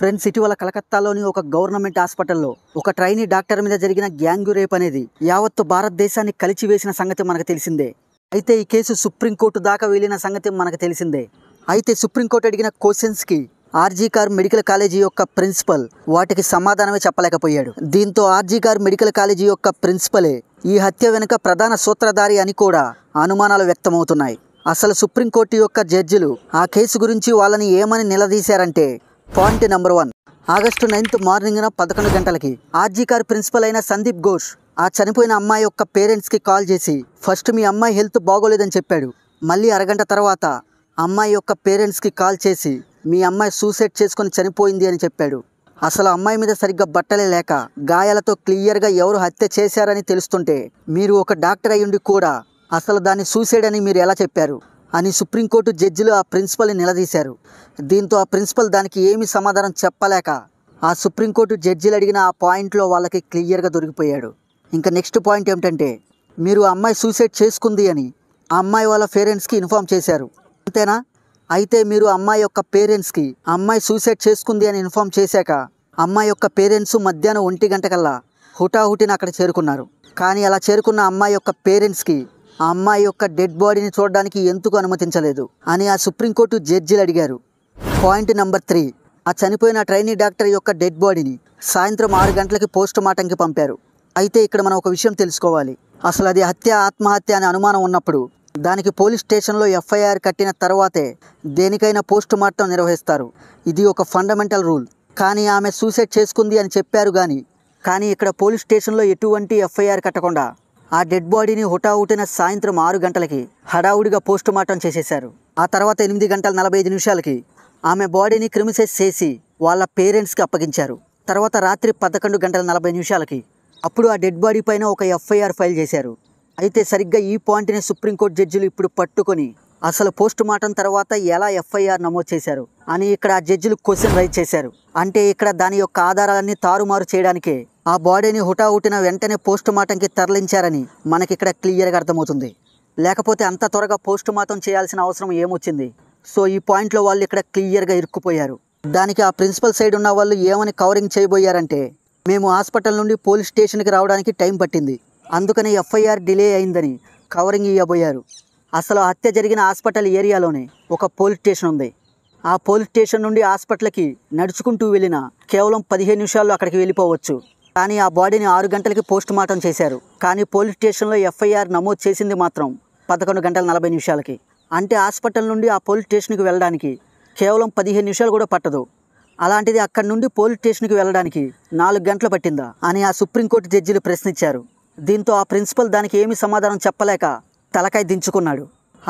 friends ఇటీవల కలకత్తాలోని ఒక government హాస్పిటల్లో ఒక ట్రైనీ డాక్టర్ మీద జరిగిన గ్యాంగు రేప్ అనేది యావత్తు భారతదేశాన్ని కలిచివేసిన సంగతి మనకు తెలిసిందే అయితే ఈ కేసు సుప్రీంకోర్టు దాకా వెళ్ళిన సంగతి మనకు తెలిసిందే అయితే సుప్రీంకోర్టు అడిగిన క్వశ్చన్స్కి ఆర్జీకార్ మెడికల్ కాలేజీ యొక్క ప్రిన్సిపల్ వాటికి సమాధానమే చెప్పలేకపోయాడు దీంతో ఆర్జీకార్ మెడికల్ కాలేజీ యొక్క ప్రిన్సిపలే ఈ హత్య వెనుక ప్రధాన సూత్రధారి అని కూడా అనుమానాలు వ్యక్తమవుతున్నాయి అసలు సుప్రీంకోర్టు యొక్క జడ్జిలు ఆ కేసు గురించి వాళ్ళని ఏమని నిలదీశారంటే point number one August ninth మార్నింగ్న పదకొండు గంటలకి ఆర్జీకార్ ప్రిన్సిపల్ అయిన సందీప్ ఘోష్ ఆ చనిపోయిన అమ్మాయి యొక్క పేరెంట్స్కి కాల్ చేసి ఫస్ట్ మీ అమ్మాయి హెల్త్ బాగోలేదని చెప్పాడు మళ్ళీ అరగంట తర్వాత అమ్మాయి యొక్క పేరెంట్స్కి కాల్ చేసి మీ అమ్మాయి సూసైడ్ చేసుకుని చనిపోయింది అని చెప్పాడు అసలు అమ్మాయి మీద సరిగ్గా బట్టలే లేక గాయాలతో క్లియర్గా ఎవరు హత్య చేశారని తెలుస్తుంటే మీరు ఒక డాక్టర్ అయ్యుండి కూడా అసలు దాన్ని సూసైడ్ అని మీరు ఎలా చెప్పారు అని సుప్రీంకోర్టు జడ్జిలు ఆ ప్రిన్సిపల్ని నిలదీశారు దీంతో ఆ ప్రిన్సిపల్ దానికి ఏమీ సమాధానం చెప్పలేక ఆ సుప్రీంకోర్టు జడ్జిలు అడిగిన ఆ పాయింట్లో వాళ్ళకి క్లియర్గా దొరికిపోయాడు ఇంకా నెక్స్ట్ పాయింట్ ఏమిటంటే మీరు అమ్మాయి సూసైడ్ చేసుకుంది అని ఆ అమ్మాయి వాళ్ళ పేరెంట్స్కి ఇన్ఫామ్ చేశారు అంతేనా అయితే మీరు అమ్మాయి యొక్క పేరెంట్స్కి అమ్మాయి సూసైడ్ చేసుకుంది అని ఇన్ఫామ్ చేశాక అమ్మాయి యొక్క పేరెంట్స్ మధ్యాహ్నం ఒంటి గంటకల్లా హుటాహుటిని అక్కడ చేరుకున్నారు కానీ అలా చేరుకున్న అమ్మాయి యొక్క పేరెంట్స్కి ఆ అమ్మాయి యొక్క డెడ్ బాడీని చూడడానికి ఎందుకు అనుమతించలేదు అని ఆ సుప్రీంకోర్టు జడ్జిలు అడిగారు పాయింట్ నెంబర్ త్రీ ఆ చనిపోయిన ట్రైనీ డాక్టర్ యొక్క డెడ్ బాడీని సాయంత్రం ఆరు గంటలకి పోస్ట్ మార్టంకి పంపారు అయితే ఇక్కడ మనం ఒక విషయం తెలుసుకోవాలి అసలు అది హత్య ఆత్మహత్య అనే అనుమానం ఉన్నప్పుడు దానికి పోలీస్ స్టేషన్లో ఎఫ్ఐఆర్ కట్టిన తర్వాతే దేనికైనా పోస్ట్ మార్టం నిర్వహిస్తారు ఇది ఒక ఫండమెంటల్ రూల్ కానీ ఆమె సూసైడ్ చేసుకుంది అని చెప్పారు కానీ కానీ ఇక్కడ పోలీస్ స్టేషన్లో ఎటువంటి ఎఫ్ఐఆర్ కట్టకుండా ఆ డెడ్ బాడీని హుటాహుటిన సాయంత్రం ఆరు గంటలకి హడావుడిగా పోస్టుమార్టం చేసేశారు ఆ తర్వాత ఎనిమిది గంటల నలభై ఐదు నిమిషాలకి ఆమె బాడీని క్రిమిసైజ్ చేసి వాళ్ళ పేరెంట్స్కి అప్పగించారు తర్వాత రాత్రి పదకొండు గంటల నలభై నిమిషాలకి అప్పుడు ఆ డెడ్ బాడీ పైన ఒక ఎఫ్ఐఆర్ ఫైల్ చేశారు అయితే సరిగ్గా ఈ పాయింట్ని సుప్రీంకోర్టు జడ్జిలు ఇప్పుడు పట్టుకొని అసలు పోస్ట్ మార్టం తర్వాత ఎలా ఎఫ్ఐఆర్ నమోదు చేశారు అని ఇక్కడ ఆ జడ్జిలు క్వశ్చన్ రైజ్ చేశారు అంటే ఇక్కడ దాని యొక్క ఆధారాలన్నీ తారుమారు చేయడానికే ఆ బాడీని హుటాహుటిన వెంటనే పోస్ట్ మార్టంకి తరలించారని మనకిక్కడ క్లియర్గా అర్థమవుతుంది లేకపోతే అంత త్వరగా పోస్ట్ మార్టం చేయాల్సిన అవసరం ఏమొచ్చింది సో ఈ పాయింట్లో వాళ్ళు ఇక్కడ క్లియర్గా ఇరుక్కుపోయారు దానికి ఆ ప్రిన్సిపల్ సైడ్ ఉన్న వాళ్ళు ఏమని కవరింగ్ చేయబోయారంటే మేము హాస్పిటల్ నుండి పోలీస్ స్టేషన్కి రావడానికి టైం పట్టింది అందుకని ఎఫ్ఐఆర్ డిలే అయిందని కవరింగ్ ఇవ్వబోయారు అసలు హత్య జరిగిన హాస్పిటల్ ఏరియాలోనే ఒక పోలీస్ స్టేషన్ ఉంది ఆ పోలీస్ స్టేషన్ నుండి హాస్పిటల్కి నడుచుకుంటూ వెళ్ళిన కేవలం పదిహేను నిమిషాల్లో అక్కడికి వెళ్ళిపోవచ్చు కానీ ఆ బాడీని ఆరు గంటలకి పోస్ట్ మార్టం చేశారు కానీ పోలీస్ స్టేషన్లో ఎఫ్ఐఆర్ నమోదు చేసింది మాత్రం పదకొండు గంటల నలభై నిమిషాలకి అంటే హాస్పిటల్ నుండి ఆ పోలీస్ స్టేషన్కి వెళ్ళడానికి కేవలం పదిహేను నిమిషాలు కూడా పట్టదు అలాంటిది అక్కడి నుండి పోలీస్ స్టేషన్కి వెళ్ళడానికి నాలుగు గంటలు పట్టిందా అని ఆ సుప్రీంకోర్టు జడ్జీలు ప్రశ్నించారు దీంతో ఆ ప్రిన్సిపల్ దానికి ఏమి సమాధానం చెప్పలేక తలకాయ దించుకున్నాడు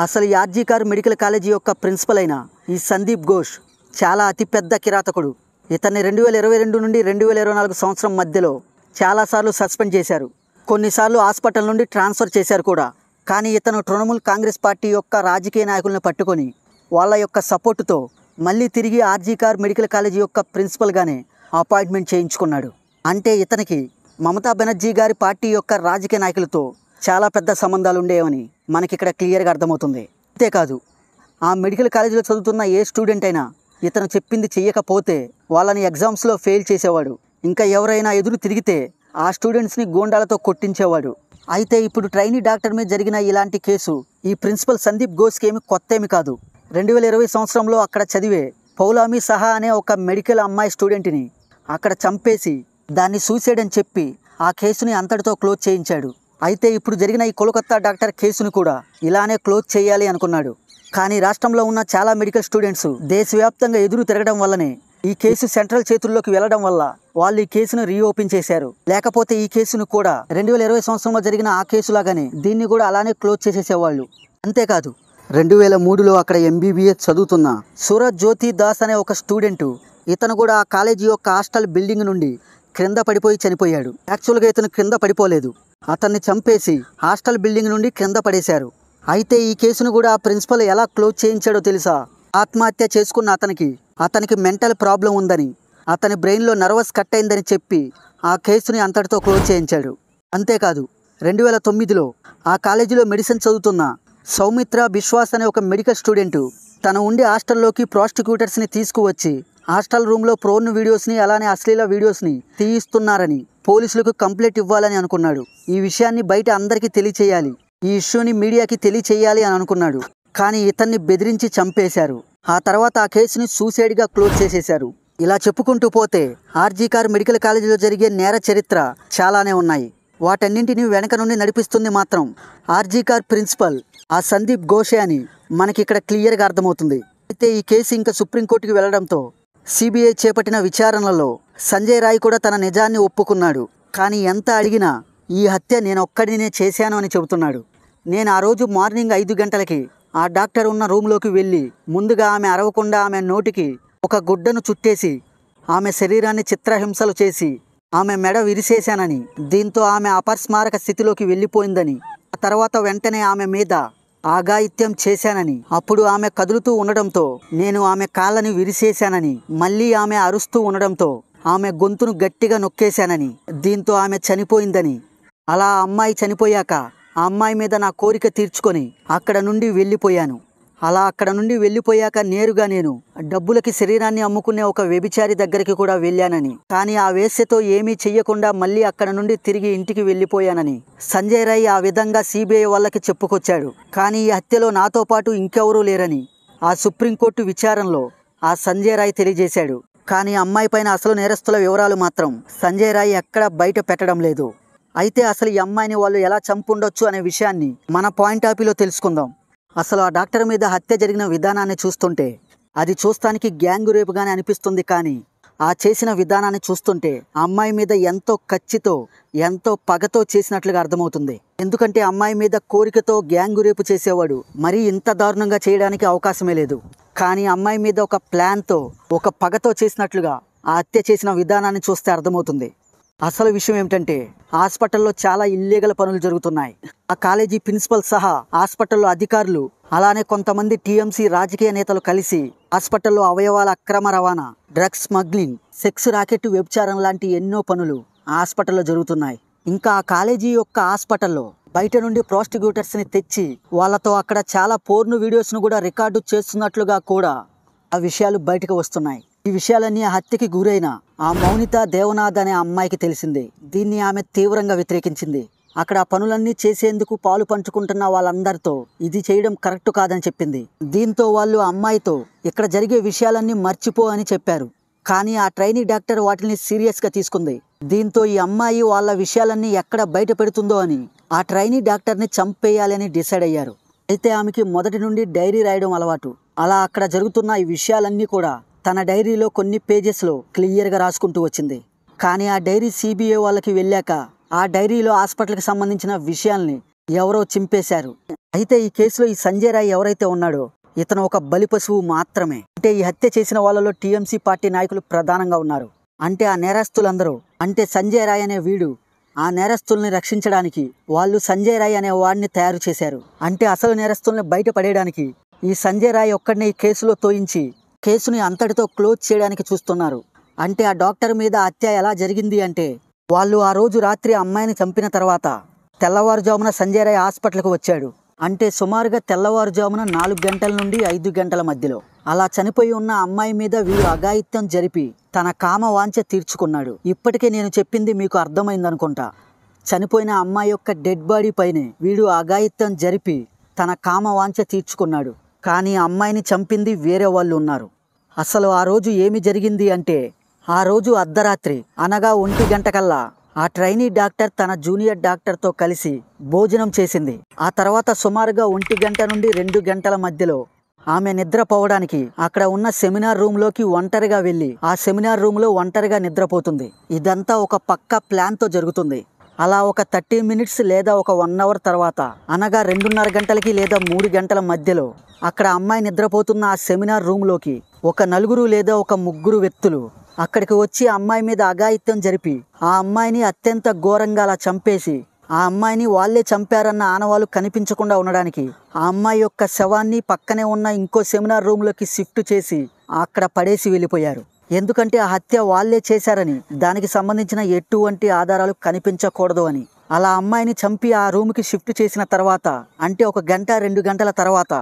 అసలు యార్జీకార్ మెడికల్ కాలేజీ యొక్క ప్రిన్సిపల్ అయిన ఈ సందీప్ ఘోష్ చాలా అతిపెద్ద కిరాతకుడు ఇతన్ని రెండు వేల ఇరవై రెండు నుండి రెండు వేల ఇరవై నాలుగు సంవత్సరం మధ్యలో చాలాసార్లు సస్పెండ్ చేశారు కొన్నిసార్లు హాస్పిటల్ నుండి ట్రాన్స్ఫర్ చేశారు కూడా కానీ ఇతను తృణమూల్ కాంగ్రెస్ పార్టీ యొక్క రాజకీయ నాయకులను పట్టుకొని వాళ్ళ యొక్క సపోర్టుతో మళ్ళీ తిరిగి ఆర్జీ కార్ మెడికల్ కాలేజీ యొక్క ప్రిన్సిపల్గానే అపాయింట్మెంట్ చేయించుకున్నాడు అంటే ఇతనికి మమతా బెనర్జీ గారి పార్టీ యొక్క రాజకీయ నాయకులతో చాలా పెద్ద సంబంధాలు ఉండేవని మనకి ఇక్కడ క్లియర్గా అర్థమవుతుంది అంతేకాదు ఆ మెడికల్ కాలేజీలో చదువుతున్న ఏ స్టూడెంట్ అయినా ఇతను చెప్పింది చెయ్యకపోతే వాళ్ళని ఎగ్జామ్స్లో ఫెయిల్ చేసేవాడు ఇంకా ఎవరైనా ఎదురు తిరిగితే ఆ స్టూడెంట్స్ని గోండాలతో కొట్టించేవాడు అయితే ఇప్పుడు ట్రైనీ డాక్టర్ మీద జరిగిన ఇలాంటి కేసు ఈ ప్రిన్సిపల్ సందీప్ ఘోష్కి ఏమి కొత్తేమి కాదు రెండు వేల ఇరవై సంవత్సరంలో అక్కడ చదివే పౌలామి సహా అనే ఒక మెడికల్ అమ్మాయి స్టూడెంట్ని అక్కడ చంపేసి దాన్ని సూసైడ్ అని చెప్పి ఆ కేసుని అంతటితో క్లోజ్ చేయించాడు అయితే ఇప్పుడు జరిగిన ఈ కోలకత్తా డాక్టర్ కేసును కూడా ఇలానే క్లోజ్ చేయాలి అనుకున్నాడు కానీ రాష్ట్రంలో ఉన్న చాలా మెడికల్ స్టూడెంట్స్ దేశవ్యాప్తంగా ఎదురు తిరగడం వల్లనే ఈ కేసు సెంట్రల్ చేతుల్లోకి వెళ్లడం వల్ల వాళ్ళు ఈ కేసును రీఓపెన్ చేశారు లేకపోతే ఈ కేసును కూడా రెండు వేల ఇరవై సంవత్సరంలో జరిగిన ఆ కేసులాగానే దీన్ని కూడా అలానే క్లోజ్ చేసేసేవాళ్ళు అంతేకాదు రెండు వేల మూడులో అక్కడ ఎంబీబీఎస్ చదువుతున్న సూరజ్ జ్యోతి దాస్ అనే ఒక స్టూడెంట్ ఇతను కూడా ఆ కాలేజీ యొక్క హాస్టల్ బిల్డింగ్ నుండి క్రింద పడిపోయి చనిపోయాడు యాక్చువల్గా ఇతను క్రింద పడిపోలేదు అతన్ని చంపేసి హాస్టల్ బిల్డింగ్ నుండి క్రింద పడేశారు అయితే ఈ కేసును కూడా ప్రిన్సిపల్ ఎలా క్లోజ్ చేయించాడో తెలుసా ఆత్మహత్య చేసుకున్న అతనికి అతనికి మెంటల్ ప్రాబ్లం ఉందని అతని బ్రెయిన్లో నర్వస్ కట్ అయిందని చెప్పి ఆ కేసుని అంతటితో క్లోజ్ చేయించాడు అంతేకాదు రెండు వేల తొమ్మిదిలో ఆ కాలేజీలో మెడిసిన్ చదువుతున్న సౌమిత్ర బిశ్వాస్ అనే ఒక మెడికల్ స్టూడెంటు తను ఉండే హాస్టల్లోకి ప్రాస్టిక్యూటర్స్ని తీసుకువచ్చి హాస్టల్ రూమ్లో ప్రోన్ వీడియోస్ని అలానే అశ్లీల వీడియోస్ని తీయిస్తున్నారని పోలీసులకు కంప్లైంట్ ఇవ్వాలని అనుకున్నాడు ఈ విషయాన్ని బయట అందరికీ తెలియచేయాలి ఈ ఇష్యూని మీడియాకి తెలియచేయాలి అని అనుకున్నాడు కానీ ఇతన్ని బెదిరించి చంపేశారు ఆ తర్వాత ఆ కేసుని సూసైడ్గా క్లోజ్ చేసేశారు ఇలా చెప్పుకుంటూ పోతే ఆర్జీకార్ మెడికల్ కాలేజీలో జరిగే నేర చరిత్ర చాలానే ఉన్నాయి వాటన్నింటినీ వెనక నుండి నడిపిస్తుంది మాత్రం ఆర్జీకార్ ప్రిన్సిపల్ ఆ సందీప్ ఘోషే అని మనకి ఇక్కడ క్లియర్గా అర్థమవుతుంది అయితే ఈ కేసు ఇంకా సుప్రీంకోర్టుకి వెళ్లడంతో సిబిఐ చేపట్టిన విచారణలో సంజయ్ రాయ్ కూడా తన నిజాన్ని ఒప్పుకున్నాడు కానీ ఎంత అడిగినా ఈ హత్య నేను ఒక్కడినే చేశాను అని చెబుతున్నాడు నేను ఆ రోజు మార్నింగ్ ఐదు గంటలకి ఆ డాక్టర్ ఉన్న రూమ్లోకి వెళ్ళి ముందుగా ఆమె అరవకుండా ఆమె నోటికి ఒక గుడ్డను చుట్టేసి ఆమె శరీరాన్ని చిత్రహింసలు చేసి ఆమె మెడ విరిసేశానని దీంతో ఆమె అపస్మారక స్థితిలోకి వెళ్ళిపోయిందని ఆ తర్వాత వెంటనే ఆమె మీద ఆగాయిత్యం చేశానని అప్పుడు ఆమె కదులుతూ ఉండడంతో నేను ఆమె కాళ్ళని విరిసేశానని మళ్ళీ ఆమె అరుస్తూ ఉండడంతో ఆమె గొంతును గట్టిగా నొక్కేశానని దీంతో ఆమె చనిపోయిందని అలా అమ్మాయి చనిపోయాక ఆ అమ్మాయి మీద నా కోరిక తీర్చుకొని అక్కడ నుండి వెళ్ళిపోయాను అలా అక్కడ నుండి వెళ్ళిపోయాక నేరుగా నేను డబ్బులకి శరీరాన్ని అమ్ముకునే ఒక వ్యభిచారి దగ్గరికి కూడా వెళ్ళానని కానీ ఆ వేశ్యతో ఏమీ చెయ్యకుండా మళ్ళీ అక్కడ నుండి తిరిగి ఇంటికి వెళ్ళిపోయానని సంజయ్ రాయ్ ఆ విధంగా సిబిఐ వాళ్ళకి చెప్పుకొచ్చాడు కానీ ఈ హత్యలో నాతో పాటు ఇంకెవరూ లేరని ఆ సుప్రీంకోర్టు విచారణలో ఆ సంజయ్ రాయ్ తెలియజేశాడు కానీ అమ్మాయి పైన అసలు నేరస్తుల వివరాలు మాత్రం సంజయ్ రాయ్ ఎక్కడా బయట పెట్టడం లేదు అయితే అసలు ఈ అమ్మాయిని వాళ్ళు ఎలా చంపుండొచ్చు అనే విషయాన్ని మన పాయింట్ ఆఫ్ వ్యూలో తెలుసుకుందాం అసలు ఆ డాక్టర్ మీద హత్య జరిగిన విధానాన్ని చూస్తుంటే అది చూస్తానికి గ్యాంగ్ రేపుగానే అనిపిస్తుంది కానీ ఆ చేసిన విధానాన్ని చూస్తుంటే అమ్మాయి మీద ఎంతో కచ్చితో ఎంతో పగతో చేసినట్లుగా అర్థమవుతుంది ఎందుకంటే అమ్మాయి మీద కోరికతో గ్యాంగ్ రేపు చేసేవాడు మరీ ఇంత దారుణంగా చేయడానికి అవకాశమే లేదు కానీ అమ్మాయి మీద ఒక ప్లాన్తో ఒక పగతో చేసినట్లుగా ఆ హత్య చేసిన విధానాన్ని చూస్తే అర్థమవుతుంది అసలు విషయం ఏమిటంటే హాస్పిటల్లో చాలా ఇల్లీగల్ పనులు జరుగుతున్నాయి ఆ కాలేజీ ప్రిన్సిపల్ సహా హాస్పిటల్లో అధికారులు అలానే కొంతమంది టీఎంసీ రాజకీయ నేతలు కలిసి హాస్పిటల్లో అవయవాల అక్రమ రవాణా డ్రగ్స్ స్మగ్లింగ్ సెక్స్ రాకెట్ వ్యభిచారం లాంటి ఎన్నో పనులు హాస్పిటల్లో జరుగుతున్నాయి ఇంకా ఆ కాలేజీ యొక్క హాస్పిటల్లో బయట నుండి ప్రాస్టిక్యూటర్స్ని తెచ్చి వాళ్ళతో అక్కడ చాలా పోర్ను వీడియోస్ను కూడా రికార్డు చేస్తున్నట్లుగా కూడా ఆ విషయాలు బయటకు వస్తున్నాయి ఈ విషయాలన్నీ ఆ హత్యకి గురైన ఆ మౌనిత దేవనాథ్ అనే అమ్మాయికి తెలిసింది దీన్ని ఆమె తీవ్రంగా వ్యతిరేకించింది అక్కడ పనులన్నీ చేసేందుకు పాలు పంచుకుంటున్న వాళ్ళందరితో ఇది చేయడం కరెక్ట్ కాదని చెప్పింది దీంతో వాళ్ళు అమ్మాయితో ఇక్కడ జరిగే విషయాలన్నీ మర్చిపో అని చెప్పారు కానీ ఆ ట్రైనింగ్ డాక్టర్ వాటిని సీరియస్గా తీసుకుంది దీంతో ఈ అమ్మాయి వాళ్ళ విషయాలన్నీ ఎక్కడ బయట పెడుతుందో అని ఆ ట్రైనీ డాక్టర్ని చంపేయాలని డిసైడ్ అయ్యారు అయితే ఆమెకి మొదటి నుండి డైరీ రాయడం అలవాటు అలా అక్కడ జరుగుతున్న ఈ విషయాలన్నీ కూడా తన డైరీలో కొన్ని పేజెస్లో క్లియర్గా రాసుకుంటూ వచ్చింది కానీ ఆ డైరీ సిబిఐ వాళ్ళకి వెళ్ళాక ఆ డైరీలో హాస్పిటల్కి సంబంధించిన విషయాల్ని ఎవరో చింపేశారు అయితే ఈ కేసులో ఈ సంజయ్ రాయ్ ఎవరైతే ఉన్నాడో ఇతను ఒక బలి పశువు మాత్రమే అంటే ఈ హత్య చేసిన వాళ్ళలో టీఎంసీ పార్టీ నాయకులు ప్రధానంగా ఉన్నారు అంటే ఆ నేరస్తులందరూ అంటే సంజయ్ రాయ్ అనే వీడు ఆ నేరస్తుల్ని రక్షించడానికి వాళ్ళు సంజయ్ రాయ్ అనే వాడిని తయారు చేశారు అంటే అసలు నేరస్తుల్ని బయటపడేయడానికి ఈ సంజయ్ రాయ్ ఒక్కడిని ఈ కేసులో తోయించి కేసుని అంతటితో క్లోజ్ చేయడానికి చూస్తున్నారు అంటే ఆ డాక్టర్ మీద హత్య ఎలా జరిగింది అంటే వాళ్ళు ఆ రోజు రాత్రి అమ్మాయిని చంపిన తర్వాత తెల్లవారుజామున సంజయ్ రాయ్ హాస్పిటల్కి వచ్చాడు అంటే సుమారుగా తెల్లవారుజామున నాలుగు గంటల నుండి ఐదు గంటల మధ్యలో అలా చనిపోయి ఉన్న అమ్మాయి మీద వీడు అఘాయిత్యం జరిపి తన కామ వాంచ తీర్చుకున్నాడు ఇప్పటికే నేను చెప్పింది మీకు అర్థమైందనుకుంటా చనిపోయిన అమ్మాయి యొక్క డెడ్ బాడీ పైనే వీడు అఘాయిత్యం జరిపి తన కామ వాంచ తీర్చుకున్నాడు కానీ అమ్మాయిని చంపింది వేరే వాళ్ళు ఉన్నారు అసలు ఆ రోజు ఏమి జరిగింది అంటే ఆ రోజు అర్ధరాత్రి అనగా ఒంటి గంట కల్లా ఆ ట్రైనీ డాక్టర్ తన జూనియర్ డాక్టర్తో కలిసి భోజనం చేసింది ఆ తర్వాత సుమారుగా ఒంటి గంట నుండి రెండు గంటల మధ్యలో ఆమె నిద్రపోవడానికి అక్కడ ఉన్న సెమినార్ రూమ్లోకి ఒంటరిగా వెళ్ళి ఆ సెమినార్ రూమ్లో ఒంటరిగా నిద్రపోతుంది ఇదంతా ఒక పక్క ప్లాన్తో జరుగుతుంది అలా ఒక థర్టీ మినిట్స్ లేదా ఒక వన్ అవర్ తర్వాత అనగా రెండున్నర గంటలకి లేదా మూడు గంటల మధ్యలో అక్కడ అమ్మాయి నిద్రపోతున్న ఆ సెమినార్ రూమ్లోకి ఒక నలుగురు లేదా ఒక ముగ్గురు వ్యక్తులు అక్కడికి వచ్చి అమ్మాయి మీద అఘాయిత్యం జరిపి ఆ అమ్మాయిని అత్యంత ఘోరంగా అలా చంపేసి ఆ అమ్మాయిని వాళ్లే చంపారన్న ఆనవాళ్ళు కనిపించకుండా ఉండడానికి ఆ అమ్మాయి యొక్క శవాన్ని పక్కనే ఉన్న ఇంకో సెమినార్ రూమ్లోకి షిఫ్ట్ చేసి అక్కడ పడేసి వెళ్ళిపోయారు ఎందుకంటే ఆ హత్య వాళ్లే చేశారని దానికి సంబంధించిన ఎటువంటి ఆధారాలు కనిపించకూడదు అని అలా అమ్మాయిని చంపి ఆ రూమ్కి షిఫ్ట్ చేసిన తర్వాత అంటే ఒక గంట రెండు గంటల తర్వాత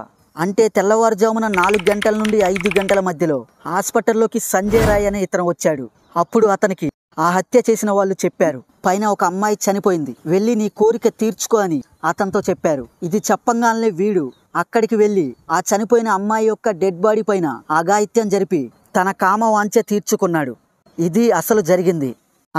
అంటే తెల్లవారుజామున నాలుగు గంటల నుండి ఐదు గంటల మధ్యలో హాస్పిటల్లోకి సంజయ్ రాయ్ అనే ఇతను వచ్చాడు అప్పుడు అతనికి ఆ హత్య చేసిన వాళ్ళు చెప్పారు పైన ఒక అమ్మాయి చనిపోయింది వెళ్ళి నీ కోరిక తీర్చుకో అని అతనితో చెప్పారు ఇది చెప్పంగానే వీడు అక్కడికి వెళ్ళి ఆ చనిపోయిన అమ్మాయి యొక్క డెడ్ బాడీ పైన అఘాయిత్యం జరిపి తన కామ వాంచె తీర్చుకున్నాడు ఇది అసలు జరిగింది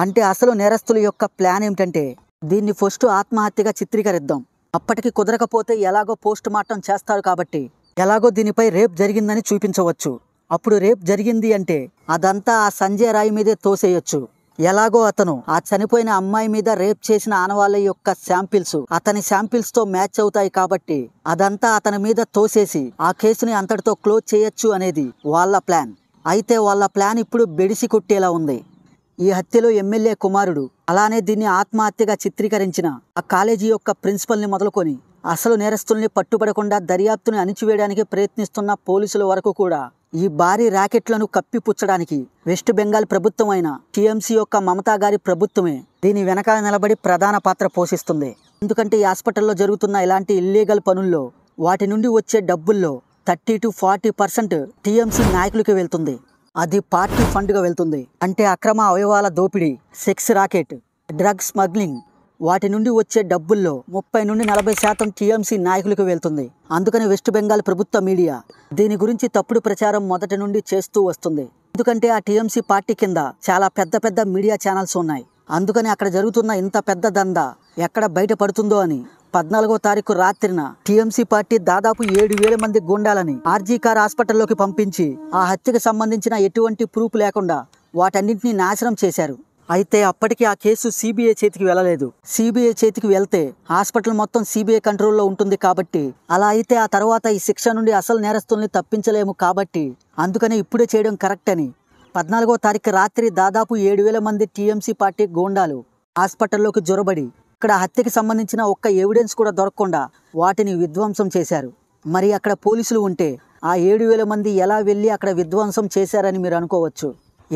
అంటే అసలు నేరస్తుల యొక్క ప్లాన్ ఏమిటంటే దీన్ని ఫస్ట్ ఆత్మహత్యగా చిత్రీకరిద్దాం అప్పటికి కుదరకపోతే ఎలాగో పోస్ట్ మార్టం చేస్తారు కాబట్టి ఎలాగో దీనిపై రేప్ జరిగిందని చూపించవచ్చు అప్పుడు రేప్ జరిగింది అంటే అదంతా ఆ సంజయ్ రాయ్ మీదే తోసేయొచ్చు ఎలాగో అతను ఆ చనిపోయిన అమ్మాయి మీద రేప్ చేసిన ఆనవాళ్ళ యొక్క శాంపిల్స్ అతని శాంపిల్స్తో మ్యాచ్ అవుతాయి కాబట్టి అదంతా అతని మీద తోసేసి ఆ కేసుని అంతటితో క్లోజ్ చేయొచ్చు అనేది వాళ్ళ ప్లాన్ అయితే వాళ్ళ ప్లాన్ ఇప్పుడు బెడిసి కొట్టేలా ఉంది ఈ హత్యలో ఎమ్మెల్యే కుమారుడు అలానే దీన్ని ఆత్మహత్యగా చిత్రీకరించిన ఆ కాలేజీ యొక్క ప్రిన్సిపల్ని మొదలుకొని అసలు నేరస్తుల్ని పట్టుబడకుండా దర్యాప్తుని అణిచివేయడానికి ప్రయత్నిస్తున్న పోలీసుల వరకు కూడా ఈ భారీ ర్యాకెట్లను కప్పిపుచ్చడానికి వెస్ట్ బెంగాల్ ప్రభుత్వం అయిన టీఎంసీ యొక్క మమతా గారి ప్రభుత్వమే దీని వెనక నిలబడి ప్రధాన పాత్ర పోషిస్తుంది ఎందుకంటే ఈ హాస్పిటల్లో జరుగుతున్న ఇలాంటి ఇల్లీగల్ పనుల్లో వాటి నుండి వచ్చే డబ్బుల్లో thirty to forty percent TMC నాయకులకి వెళ్తుంది అది పార్టీ ఫండ్గా వెళ్తుంది అంటే అక్రమ అవయవాల దోపిడీ సెక్స్ రాకెట్ డ్రగ్ స్మగ్లింగ్ వాటి నుండి వచ్చే డబ్బుల్లో ముప్పై నుండి నలభై శాతం టీఎంసీ నాయకులకు వెళ్తుంది అందుకని వెస్ట్ బెంగాల్ ప్రభుత్వ మీడియా దీని గురించి తప్పుడు ప్రచారం మొదటి నుండి చేస్తూ వస్తుంది ఎందుకంటే ఆ టీఎంసీ పార్టీ కింద చాలా పెద్ద పెద్ద మీడియా ఛానల్స్ ఉన్నాయి అందుకని అక్కడ జరుగుతున్న ఇంత పెద్ద దందా ఎక్కడ బయటపడుతుందో అని పద్నాలుగో తారీఖు రాత్రిన టీఎంసీ పార్టీ దాదాపు ఏడు వేల మంది గుండాలని కార్ హాస్పిటల్లోకి పంపించి ఆ హత్యకు సంబంధించిన ఎటువంటి ప్రూఫ్ లేకుండా వాటన్నింటినీ నాశనం చేశారు అయితే అప్పటికి ఆ కేసు సిబిఐ చేతికి వెళ్ళలేదు సిబిఐ చేతికి వెళ్తే హాస్పిటల్ మొత్తం సిబిఐ కంట్రోల్లో ఉంటుంది కాబట్టి అలా అయితే ఆ తర్వాత ఈ శిక్ష నుండి అసలు నేరస్తుల్ని తప్పించలేము కాబట్టి అందుకనే ఇప్పుడే చేయడం కరెక్ట్ అని పద్నాలుగో తారీఖు రాత్రి దాదాపు ఏడు వేల మంది టీఎంసీ పార్టీ గోండాలు హాస్పిటల్లోకి జొరబడి అక్కడ హత్యకి సంబంధించిన ఒక్క ఎవిడెన్స్ కూడా దొరకకుండా వాటిని విధ్వంసం చేశారు మరి అక్కడ పోలీసులు ఉంటే ఆ ఏడు వేల మంది ఎలా వెళ్ళి అక్కడ విధ్వంసం చేశారని మీరు అనుకోవచ్చు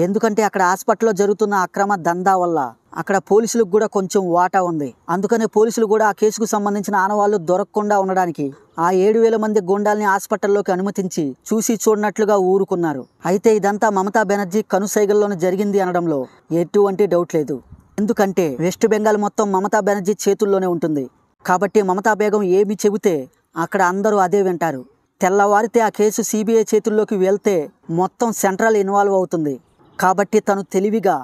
ఎందుకంటే అక్కడ హాస్పిటల్లో జరుగుతున్న అక్రమ దందా వల్ల అక్కడ పోలీసులకు కూడా కొంచెం వాటా ఉంది అందుకనే పోలీసులు కూడా ఆ కేసుకు సంబంధించిన ఆనవాళ్లు దొరకకుండా ఉండడానికి ఆ ఏడు వేల మంది గుండాల్ని హాస్పిటల్లోకి అనుమతించి చూసి చూడనట్లుగా ఊరుకున్నారు అయితే ఇదంతా మమతా బెనర్జీ కనుసైగల్లోనే జరిగింది అనడంలో ఎటువంటి డౌట్ లేదు ఎందుకంటే వెస్ట్ బెంగాల్ మొత్తం మమతా బెనర్జీ చేతుల్లోనే ఉంటుంది కాబట్టి మమతా బేగం ఏమి చెబితే అక్కడ అందరూ అదే వింటారు తెల్లవారితే ఆ కేసు సిబిఐ చేతుల్లోకి వెళ్తే మొత్తం సెంట్రల్ ఇన్వాల్వ్ అవుతుంది కాబట్టి తను తెలివిగా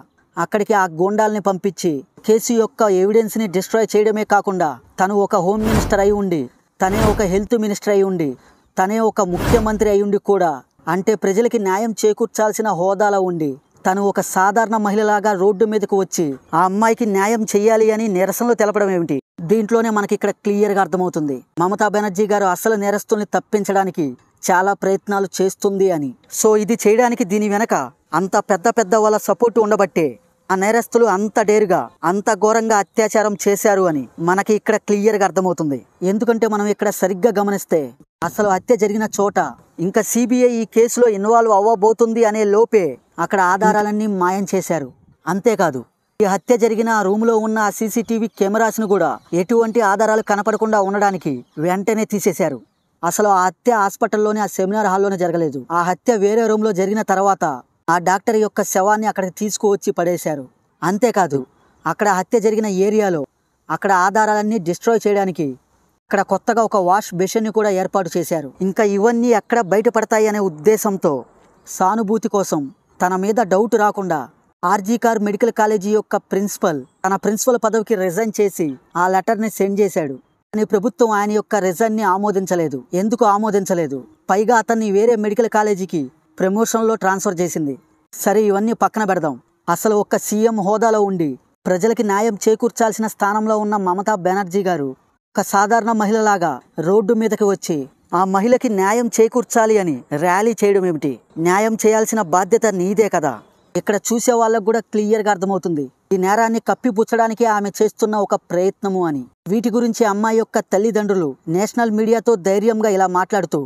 అక్కడికి ఆ గోండాల్ని పంపించి కేసు యొక్క ఎవిడెన్స్ని డిస్ట్రాయ్ చేయడమే కాకుండా తను ఒక హోమ్ మినిస్టర్ అయి ఉండి తనే ఒక హెల్త్ మినిస్టర్ అయి ఉండి తనే ఒక ముఖ్యమంత్రి అయి ఉండి కూడా అంటే ప్రజలకి న్యాయం చేకూర్చాల్సిన హోదాలో ఉండి తను ఒక సాధారణ మహిళలాగా రోడ్డు మీదకు వచ్చి ఆ అమ్మాయికి న్యాయం చేయాలి అని నిరసనలు తెలపడం ఏమిటి దీంట్లోనే మనకి ఇక్కడ క్లియర్గా అర్థమవుతుంది మమతా బెనర్జీ గారు అసలు నేరస్తుల్ని తప్పించడానికి చాలా ప్రయత్నాలు చేస్తుంది అని సో ఇది చేయడానికి దీని వెనక అంత పెద్ద పెద్ద వాళ్ళ సపోర్ట్ ఉండబట్టే ఆ నేరస్తులు అంత డేరుగా అంత ఘోరంగా అత్యాచారం చేశారు అని మనకి ఇక్కడ క్లియర్గా అర్థమవుతుంది ఎందుకంటే మనం ఇక్కడ సరిగ్గా గమనిస్తే అసలు హత్య జరిగిన చోట ఇంకా సిబిఐ ఈ కేసులో ఇన్వాల్వ్ అవ్వబోతుంది అనే లోపే అక్కడ ఆధారాలన్నీ మాయం చేశారు అంతేకాదు ఈ హత్య జరిగిన రూమ్లో ఉన్న సీసీటీవీ కెమెరాస్ను కూడా ఎటువంటి ఆధారాలు కనపడకుండా ఉండడానికి వెంటనే తీసేశారు అసలు ఆ హత్య హాస్పిటల్లోనే ఆ సెమినార్ హాల్లోనే జరగలేదు ఆ హత్య వేరే రూమ్లో జరిగిన తర్వాత ఆ డాక్టర్ యొక్క శవాన్ని అక్కడికి తీసుకువచ్చి పడేశారు అంతేకాదు అక్కడ హత్య జరిగిన ఏరియాలో అక్కడ ఆధారాలన్నీ డిస్ట్రాయ్ చేయడానికి అక్కడ కొత్తగా ఒక వాష్ బెషన్ కూడా ఏర్పాటు చేశారు ఇంకా ఇవన్నీ ఎక్కడ బయటపడతాయి అనే ఉద్దేశంతో సానుభూతి కోసం తన మీద డౌట్ రాకుండా ఆర్జీకార్ మెడికల్ కాలేజీ యొక్క ప్రిన్సిపల్ తన ప్రిన్సిపల్ పదవికి రిజైన్ చేసి ఆ లెటర్ని సెండ్ చేశాడు కానీ ప్రభుత్వం ఆయన యొక్క రిజైన్ని ఆమోదించలేదు ఎందుకు ఆమోదించలేదు పైగా అతన్ని వేరే మెడికల్ కాలేజీకి ప్రమోషన్లో ట్రాన్స్ఫర్ చేసింది సరే ఇవన్నీ పక్కన పెడదాం అసలు ఒక్క సీఎం హోదాలో ఉండి ప్రజలకి న్యాయం చేకూర్చాల్సిన స్థానంలో ఉన్న మమతా బెనర్జీ గారు ఒక సాధారణ మహిళలాగా రోడ్డు మీదకి వచ్చి ఆ మహిళకి న్యాయం చేకూర్చాలి అని ర్యాలీ చేయడం ఏమిటి న్యాయం చేయాల్సిన బాధ్యత నీదే కదా ఇక్కడ చూసే వాళ్ళకు కూడా క్లియర్గా అర్థమవుతుంది ఈ నేరాన్ని కప్పిపుచ్చడానికి ఆమె చేస్తున్న ఒక ప్రయత్నము అని వీటి గురించి అమ్మాయి యొక్క తల్లిదండ్రులు నేషనల్ మీడియాతో ధైర్యంగా ఇలా మాట్లాడుతూ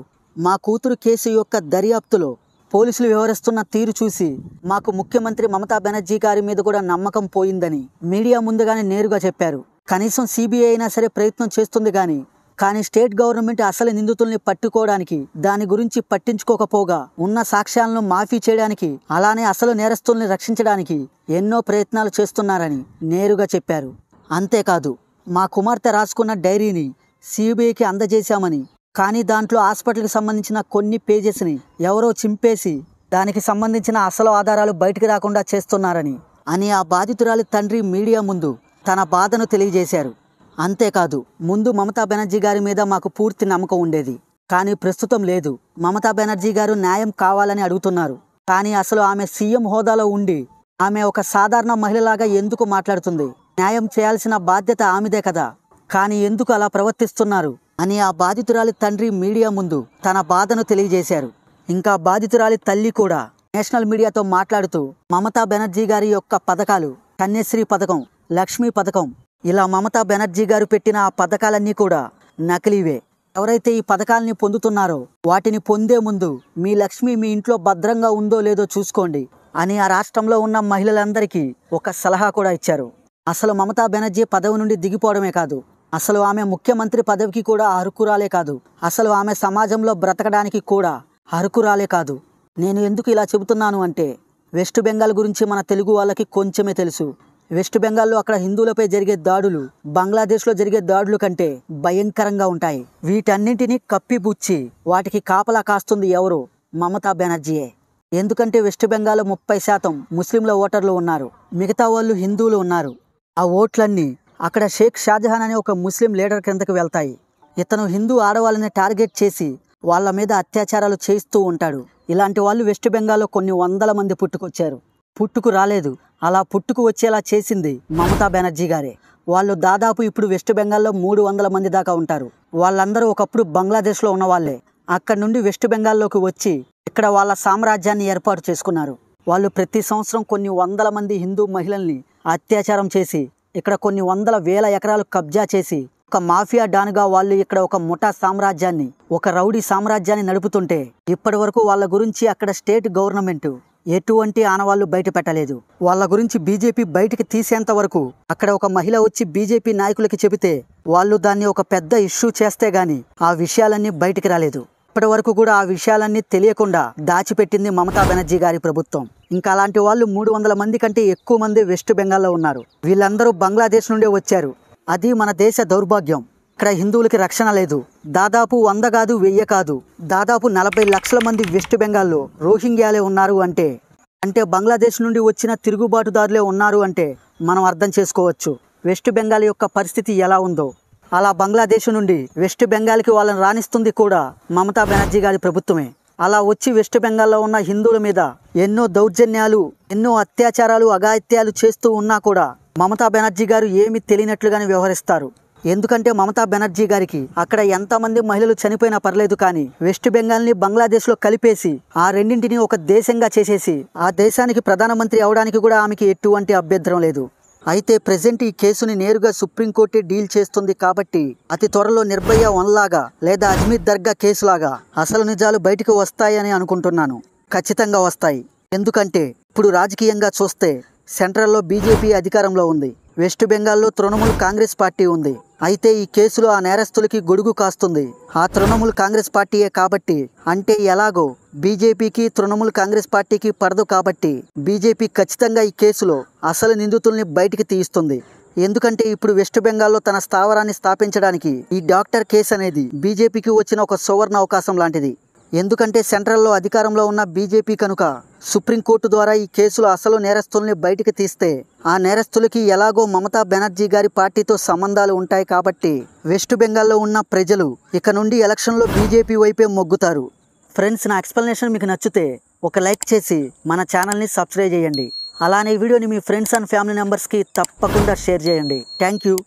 మా కూతురు కేసు యొక్క దర్యాప్తులో పోలీసులు వ్యవహరిస్తున్న తీరు చూసి మాకు ముఖ్యమంత్రి మమతా బెనర్జీ గారి మీద కూడా నమ్మకం పోయిందని మీడియా ముందుగానే నేరుగా చెప్పారు కనీసం సిబిఐ అయినా సరే ప్రయత్నం చేస్తుంది కానీ కానీ స్టేట్ గవర్నమెంట్ అసలు నిందితుల్ని పట్టుకోవడానికి దాని గురించి పట్టించుకోకపోగా ఉన్న సాక్ష్యాలను మాఫీ చేయడానికి అలానే అసలు నేరస్తుల్ని రక్షించడానికి ఎన్నో ప్రయత్నాలు చేస్తున్నారని నేరుగా చెప్పారు అంతేకాదు మా కుమార్తె రాసుకున్న డైరీని సిబిఐకి అందజేశామని కానీ దాంట్లో హాస్పిటల్కి సంబంధించిన కొన్ని పేజెస్ని ఎవరో చింపేసి దానికి సంబంధించిన అసలు ఆధారాలు బయటికి రాకుండా చేస్తున్నారని అని ఆ బాధితురాలి తండ్రి మీడియా ముందు తన బాధను తెలియజేశారు అంతేకాదు ముందు మమతా బెనర్జీ గారి మీద మాకు పూర్తి నమ్మకం ఉండేది కానీ ప్రస్తుతం లేదు మమతా బెనర్జీ గారు న్యాయం కావాలని అడుగుతున్నారు కానీ అసలు ఆమె సీఎం హోదాలో ఉండి ఆమె ఒక సాధారణ మహిళలాగా ఎందుకు మాట్లాడుతుంది న్యాయం చేయాల్సిన బాధ్యత ఆమెదే కదా కానీ ఎందుకు అలా ప్రవర్తిస్తున్నారు అని ఆ బాధితురాలి తండ్రి మీడియా ముందు తన బాధను తెలియజేశారు ఇంకా బాధితురాలి తల్లి కూడా నేషనల్ మీడియాతో మాట్లాడుతూ మమతా బెనర్జీ గారి యొక్క పథకాలు కన్యశ్రీ పథకం లక్ష్మీ పథకం ఇలా మమతా బెనర్జీ గారు పెట్టిన ఆ పథకాలన్నీ కూడా నకిలీవే ఎవరైతే ఈ పథకాలని పొందుతున్నారో వాటిని పొందే ముందు మీ లక్ష్మి మీ ఇంట్లో భద్రంగా ఉందో లేదో చూసుకోండి అని ఆ రాష్ట్రంలో ఉన్న మహిళలందరికీ ఒక సలహా కూడా ఇచ్చారు అసలు మమతా బెనర్జీ పదవి నుండి దిగిపోవడమే కాదు అసలు ఆమె ముఖ్యమంత్రి పదవికి కూడా అరుకురాలే కాదు అసలు ఆమె సమాజంలో బ్రతకడానికి కూడా అరుకురాలే కాదు నేను ఎందుకు ఇలా చెబుతున్నాను అంటే వెస్ట్ బెంగాల్ గురించి మన తెలుగు వాళ్ళకి కొంచెమే తెలుసు వెస్ట్ బెంగాల్లో అక్కడ హిందువులపై జరిగే దాడులు బంగ్లాదేశ్లో జరిగే దాడులు కంటే భయంకరంగా ఉంటాయి వీటన్నింటినీ కప్పిపుచ్చి వాటికి కాపలా కాస్తుంది ఎవరు మమతా బెనర్జీయే ఎందుకంటే వెస్ట్ బెంగాల్లో ముప్పై శాతం ముస్లింల ఓటర్లు ఉన్నారు మిగతా వాళ్ళు హిందువులు ఉన్నారు ఆ ఓట్లన్నీ అక్కడ షేక్ షాజహాన్ అనే ఒక ముస్లిం లీడర్ క్రిందకు వెళ్తాయి ఇతను హిందూ ఆడవాళ్ళని టార్గెట్ చేసి వాళ్ళ మీద అత్యాచారాలు చేస్తూ ఉంటాడు ఇలాంటి వాళ్ళు వెస్ట్ బెంగాల్లో కొన్ని వందల మంది పుట్టుకొచ్చారు పుట్టుకు రాలేదు అలా పుట్టుకు వచ్చేలా చేసింది మమతా బెనర్జీ గారే వాళ్ళు దాదాపు ఇప్పుడు వెస్ట్ బెంగాల్లో మూడు వందల మంది దాకా ఉంటారు వాళ్ళందరూ ఒకప్పుడు బంగ్లాదేశ్లో ఉన్నవాళ్ళే అక్కడి నుండి వెస్ట్ బెంగాల్లోకి వచ్చి ఇక్కడ వాళ్ళ సామ్రాజ్యాన్ని ఏర్పాటు చేసుకున్నారు వాళ్ళు ప్రతి సంవత్సరం కొన్ని వందల మంది హిందూ మహిళల్ని అత్యాచారం చేసి ఇక్కడ కొన్ని వందల వేల ఎకరాలు కబ్జా చేసి ఒక మాఫియా డాన్గా వాళ్ళు ఇక్కడ ఒక ముఠా సామ్రాజ్యాన్ని ఒక రౌడీ సామ్రాజ్యాన్ని నడుపుతుంటే ఇప్పటి వరకు వాళ్ళ గురించి అక్కడ స్టేట్ గవర్నమెంట్ ఎటువంటి ఆనవాళ్లు బయట పెట్టలేదు వాళ్ళ గురించి బీజేపీ బయటికి తీసేంత వరకు అక్కడ ఒక మహిళ వచ్చి బీజేపీ నాయకులకి చెబితే వాళ్ళు దాన్ని ఒక పెద్ద ఇష్యూ చేస్తే గాని ఆ విషయాలన్నీ బయటికి రాలేదు ఇప్పటి వరకు కూడా ఆ విషయాలన్నీ తెలియకుండా దాచిపెట్టింది మమతా బెనర్జీ గారి ప్రభుత్వం ఇంకా అలాంటి వాళ్ళు మూడు వందల మంది కంటే ఎక్కువ మంది వెస్ట్ బెంగాల్లో ఉన్నారు వీళ్ళందరూ బంగ్లాదేశ్ నుండే వచ్చారు అది మన దేశ దౌర్భాగ్యం ఇక్కడ హిందువులకి రక్షణ లేదు దాదాపు వంద కాదు వెయ్యి కాదు దాదాపు నలభై లక్షల మంది వెస్ట్ బెంగాల్లో రోహింగ్యాలే ఉన్నారు అంటే అంటే బంగ్లాదేశ్ నుండి వచ్చిన తిరుగుబాటుదారులే ఉన్నారు అంటే మనం అర్థం చేసుకోవచ్చు వెస్ట్ బెంగాల్ యొక్క పరిస్థితి ఎలా ఉందో అలా బంగ్లాదేశ్ నుండి వెస్ట్ బెంగాల్కి వాళ్ళని రాణిస్తుంది కూడా మమతా బెనర్జీ గారి ప్రభుత్వమే అలా వచ్చి వెస్ట్ బెంగాల్లో ఉన్న హిందువుల మీద ఎన్నో దౌర్జన్యాలు ఎన్నో అత్యాచారాలు అఘాయిత్యాలు చేస్తూ ఉన్నా కూడా మమతా బెనర్జీ గారు ఏమి తెలియనట్లుగానే వ్యవహరిస్తారు ఎందుకంటే మమతా బెనర్జీ గారికి అక్కడ ఎంతమంది మహిళలు చనిపోయినా పర్లేదు కానీ వెస్ట్ బెంగాల్ని బంగ్లాదేశ్లో కలిపేసి ఆ రెండింటిని ఒక దేశంగా చేసేసి ఆ దేశానికి ప్రధానమంత్రి అవడానికి కూడా ఆమెకి ఎటువంటి అభ్యంతరం లేదు అయితే ప్రజెంట్ ఈ కేసుని నేరుగా సుప్రీంకోర్టే డీల్ చేస్తుంది కాబట్టి అతి త్వరలో నిర్భయ వన్లాగా లేదా అజ్మీర్ దర్గా కేసులాగా అసలు నిజాలు బయటకు వస్తాయని అనుకుంటున్నాను ఖచ్చితంగా వస్తాయి ఎందుకంటే ఇప్పుడు రాజకీయంగా చూస్తే సెంట్రల్లో బీజేపీ అధికారంలో ఉంది వెస్ట్ బెంగాల్లో తృణమూల్ కాంగ్రెస్ పార్టీ ఉంది అయితే ఈ కేసులో ఆ నేరస్తులకి గొడుగు కాస్తుంది ఆ తృణమూల్ కాంగ్రెస్ పార్టీయే కాబట్టి అంటే ఎలాగో బీజేపీకి తృణమూల్ కాంగ్రెస్ పార్టీకి పడదు కాబట్టి బీజేపీ ఖచ్చితంగా ఈ కేసులో అసలు నిందితుల్ని బయటికి తీయిస్తుంది ఎందుకంటే ఇప్పుడు వెస్ట్ బెంగాల్లో తన స్థావరాన్ని స్థాపించడానికి ఈ డాక్టర్ కేసు అనేది బీజేపీకి వచ్చిన ఒక సువర్ణ అవకాశం లాంటిది ఎందుకంటే సెంట్రల్లో అధికారంలో ఉన్న బీజేపీ కనుక సుప్రీంకోర్టు ద్వారా ఈ కేసులో అసలు నేరస్తుల్ని బయటికి తీస్తే ఆ నేరస్తులకి ఎలాగో మమతా బెనర్జీ గారి పార్టీతో సంబంధాలు ఉంటాయి కాబట్టి వెస్ట్ బెంగాల్లో ఉన్న ప్రజలు ఇక నుండి ఎలక్షన్లో బీజేపీ వైపే మొగ్గుతారు ఫ్రెండ్స్ నా ఎక్స్ప్లెనేషన్ మీకు నచ్చితే ఒక లైక్ చేసి మన ఛానల్ని సబ్స్క్రైబ్ చేయండి అలానే వీడియోని మీ ఫ్రెండ్స్ అండ్ ఫ్యామిలీ మెంబర్స్కి తప్పకుండా షేర్ చేయండి థ్యాంక్ యూ